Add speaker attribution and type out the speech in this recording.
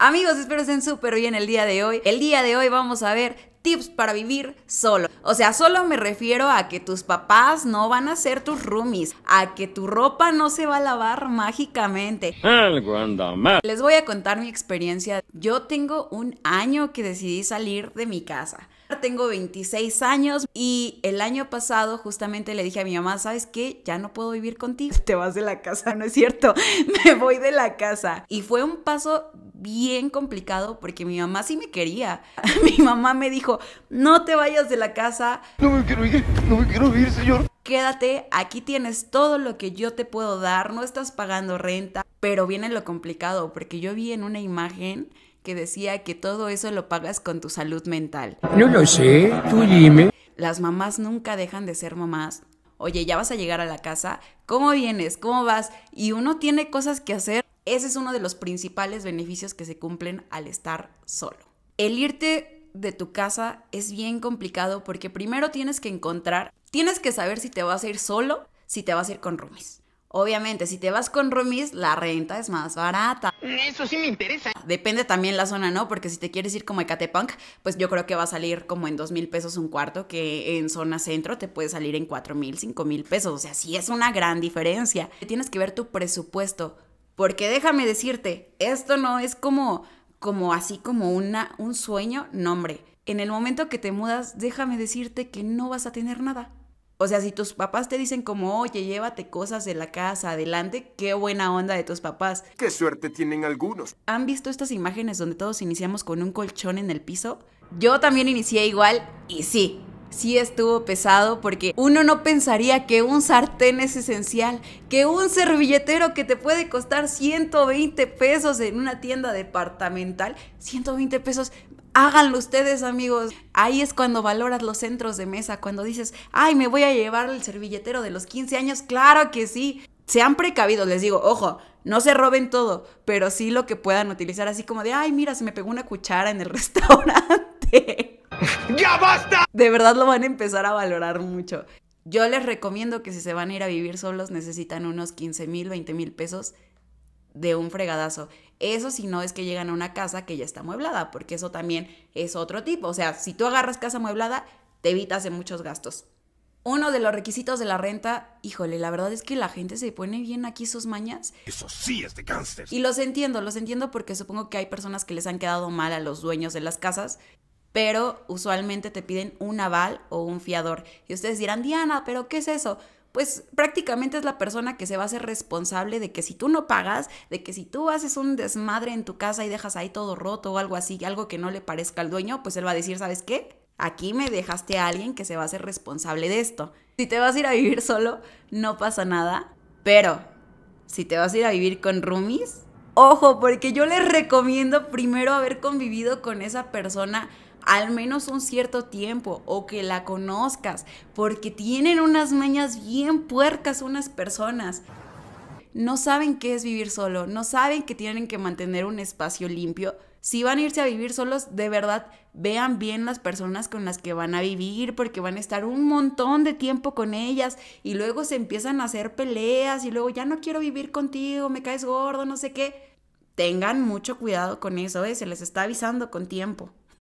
Speaker 1: Amigos, espero estén súper bien el día de hoy. El día de hoy vamos a ver tips para vivir solo. O sea, solo me refiero a que tus papás no van a ser tus roomies, a que tu ropa no se va a lavar mágicamente. Algo anda mal. Les voy a contar mi experiencia. Yo tengo un año que decidí salir de mi casa. Tengo 26 años y el año pasado justamente le dije a mi mamá, ¿sabes qué? Ya no puedo vivir contigo. Te vas de la casa, no es cierto. Me voy de la casa. Y fue un paso bien complicado porque mi mamá sí me quería. mi mamá me dijo, no te vayas de la casa. No me quiero ir, no me quiero ir, señor. Quédate, aquí tienes todo lo que yo te puedo dar, no estás pagando renta. Pero viene lo complicado porque yo vi en una imagen que decía que todo eso lo pagas con tu salud mental. No lo sé, tú dime. Las mamás nunca dejan de ser mamás. Oye, ya vas a llegar a la casa, ¿cómo vienes? ¿Cómo vas? Y uno tiene cosas que hacer ese es uno de los principales beneficios que se cumplen al estar solo. El irte de tu casa es bien complicado porque primero tienes que encontrar, tienes que saber si te vas a ir solo, si te vas a ir con roomies. Obviamente, si te vas con roomies, la renta es más barata. Mm, eso sí me interesa. Depende también la zona, ¿no? Porque si te quieres ir como a Ecatepunk, pues yo creo que va a salir como en dos mil pesos un cuarto, que en zona centro te puede salir en cuatro mil, cinco mil pesos. O sea, sí es una gran diferencia. Tienes que ver tu presupuesto. Porque déjame decirte, esto no es como, como así como una, un sueño, nombre. hombre. En el momento que te mudas, déjame decirte que no vas a tener nada. O sea, si tus papás te dicen como, oye, llévate cosas de la casa, adelante, qué buena onda de tus papás. Qué suerte tienen algunos. ¿Han visto estas imágenes donde todos iniciamos con un colchón en el piso? Yo también inicié igual y sí, sí estuvo pesado porque uno no pensaría que un sartén es esencial, que un servilletero que te puede costar 120 pesos en una tienda departamental, 120 pesos, háganlo ustedes amigos. Ahí es cuando valoras los centros de mesa, cuando dices, ay, me voy a llevar el servilletero de los 15 años, claro que sí. Sean precavidos, les digo, ojo, no se roben todo, pero sí lo que puedan utilizar, así como de, ay, mira, se me pegó una cuchara en el restaurante. ¡Ya basta! De verdad lo van a empezar a valorar mucho. Yo les recomiendo que si se van a ir a vivir solos necesitan unos 15 mil, 20 mil pesos de un fregadazo. Eso si no es que llegan a una casa que ya está amueblada, porque eso también es otro tipo. O sea, si tú agarras casa amueblada, te evitas de muchos gastos. Uno de los requisitos de la renta, híjole, la verdad es que la gente se pone bien aquí sus mañas. Eso sí es de cáncer. Y los entiendo, los entiendo porque supongo que hay personas que les han quedado mal a los dueños de las casas pero usualmente te piden un aval o un fiador. Y ustedes dirán, Diana, pero ¿qué es eso? Pues prácticamente es la persona que se va a hacer responsable de que si tú no pagas, de que si tú haces un desmadre en tu casa y dejas ahí todo roto o algo así, algo que no le parezca al dueño, pues él va a decir, ¿sabes qué? Aquí me dejaste a alguien que se va a hacer responsable de esto. Si te vas a ir a vivir solo, no pasa nada, pero si te vas a ir a vivir con roomies, ojo, porque yo les recomiendo primero haber convivido con esa persona al menos un cierto tiempo o que la conozcas, porque tienen unas mañas bien puercas unas personas no saben qué es vivir solo, no saben que tienen que mantener un espacio limpio. Si van a irse a vivir solos, de verdad, vean bien las personas con las que van a vivir, porque van a estar un montón de tiempo con ellas y luego se empiezan a hacer peleas y luego ya no quiero vivir contigo, me caes gordo, no sé qué. Tengan mucho cuidado con eso, ¿eh? se les está avisando con tiempo.